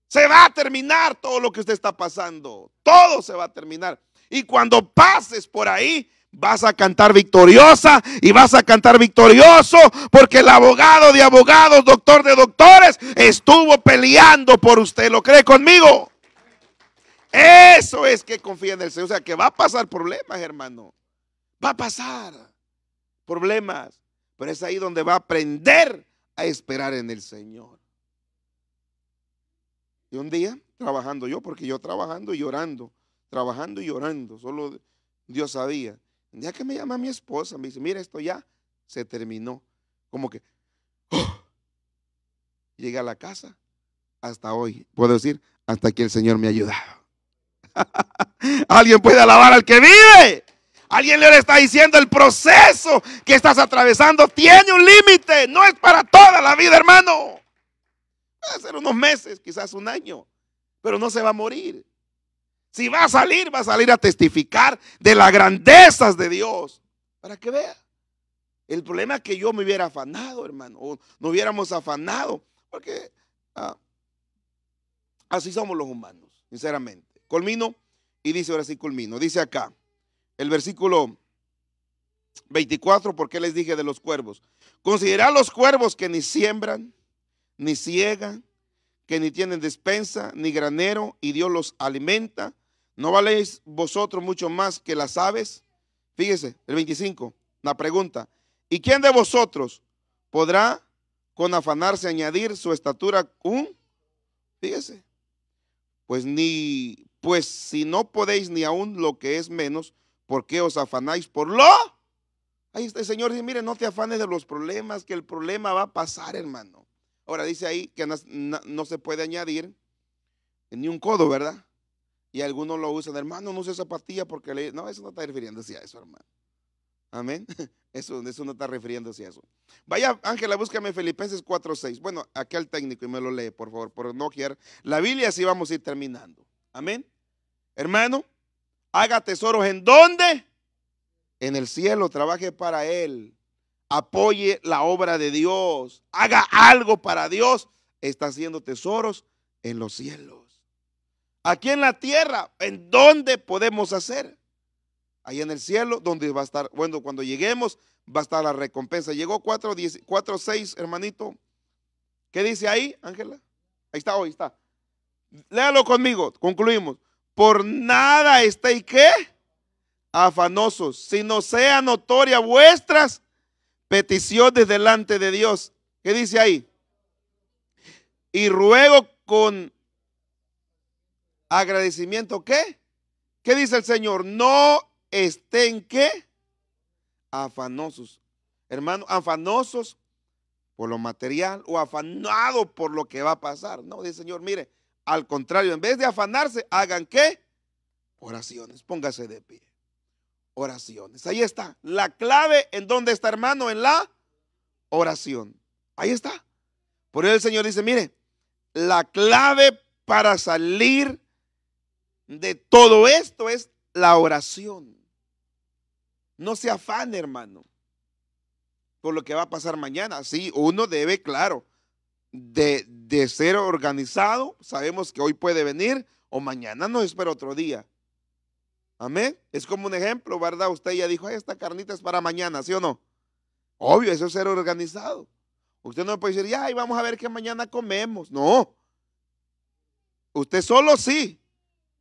Se va a terminar todo lo que usted está pasando. Todo se va a terminar. Y cuando pases por ahí, Vas a cantar victoriosa y vas a cantar victorioso porque el abogado de abogados, doctor de doctores, estuvo peleando por usted. ¿Lo cree conmigo? Eso es que confía en el Señor. O sea, que va a pasar problemas, hermano. Va a pasar problemas. Pero es ahí donde va a aprender a esperar en el Señor. Y un día, trabajando yo, porque yo trabajando y llorando, trabajando y llorando, solo Dios sabía. Ya que me llama mi esposa, me dice, mira, esto ya se terminó. Como que, llega ¡oh! llegué a la casa hasta hoy. Puedo decir, hasta que el Señor me ha ayudado. Alguien puede alabar al que vive. Alguien le está diciendo el proceso que estás atravesando tiene un límite. No es para toda la vida, hermano. Puede ser unos meses, quizás un año, pero no se va a morir. Si va a salir, va a salir a testificar de las grandezas de Dios. Para que vea. El problema es que yo me hubiera afanado, hermano. O hubiéramos afanado. Porque ah, así somos los humanos, sinceramente. Colmino y dice ahora sí, culmino. Dice acá, el versículo 24, porque les dije de los cuervos. Considerad los cuervos que ni siembran, ni ciegan, que ni tienen despensa, ni granero, y Dios los alimenta. ¿No valéis vosotros mucho más que las aves? Fíjese, el 25, la pregunta. ¿Y quién de vosotros podrá con afanarse añadir su estatura un? Fíjese. Pues ni pues si no podéis ni aún lo que es menos, ¿por qué os afanáis por lo? Ahí está el Señor dice, mire, no te afanes de los problemas, que el problema va a pasar, hermano. Ahora dice ahí que no se puede añadir ni un codo, ¿verdad? Y algunos lo usan, hermano, no usa zapatillas porque le... No, eso no está refiriéndose a eso, hermano. Amén. Eso, eso no está refiriéndose a eso. Vaya, Ángela, búscame Filipenses 4.6. Bueno, aquí al técnico y me lo lee, por favor, por no quiero. La Biblia así vamos a ir terminando. Amén. Hermano, haga tesoros en dónde? En el cielo, trabaje para Él. Apoye la obra de Dios. Haga algo para Dios. Está haciendo tesoros en los cielos. Aquí en la tierra, ¿en dónde podemos hacer? Ahí en el cielo, donde va a estar, bueno, cuando lleguemos, va a estar la recompensa. Llegó 4, 6, hermanito. ¿Qué dice ahí, Ángela? Ahí está, ahí está. Léalo conmigo, concluimos. Por nada estáis qué? Afanosos, sino sea notoria vuestras peticiones delante de Dios. ¿Qué dice ahí? Y ruego con Agradecimiento, ¿qué? ¿Qué dice el Señor? No estén, ¿qué? Afanosos. Hermano, afanosos por lo material o afanado por lo que va a pasar. No, dice el Señor, mire, al contrario, en vez de afanarse, hagan qué? Oraciones, póngase de pie. Oraciones. Ahí está. La clave en donde está, hermano, en la oración. Ahí está. Por eso el Señor dice, mire, la clave para salir de todo esto es la oración. No se afane, hermano, por lo que va a pasar mañana. Sí, uno debe, claro, de, de ser organizado. Sabemos que hoy puede venir o mañana no espera otro día. Amén. Es como un ejemplo, ¿verdad? Usted ya dijo, esta carnita es para mañana, ¿sí o no? Obvio, eso es ser organizado. Usted no puede decir, y vamos a ver qué mañana comemos. No. Usted solo sí,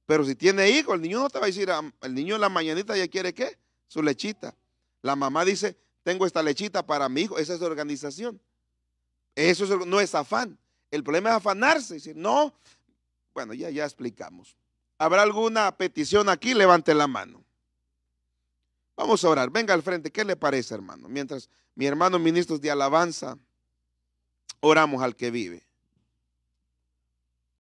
pero si tiene hijo, el niño no te va a decir, el niño en la mañanita ya quiere qué? Su lechita. La mamá dice, tengo esta lechita para mi hijo. Esa es organización. Eso no es afán. El problema es afanarse. no, bueno, ya, ya explicamos. ¿Habrá alguna petición aquí? Levante la mano. Vamos a orar. Venga al frente. ¿Qué le parece, hermano? Mientras mi hermano ministros de alabanza, oramos al que vive.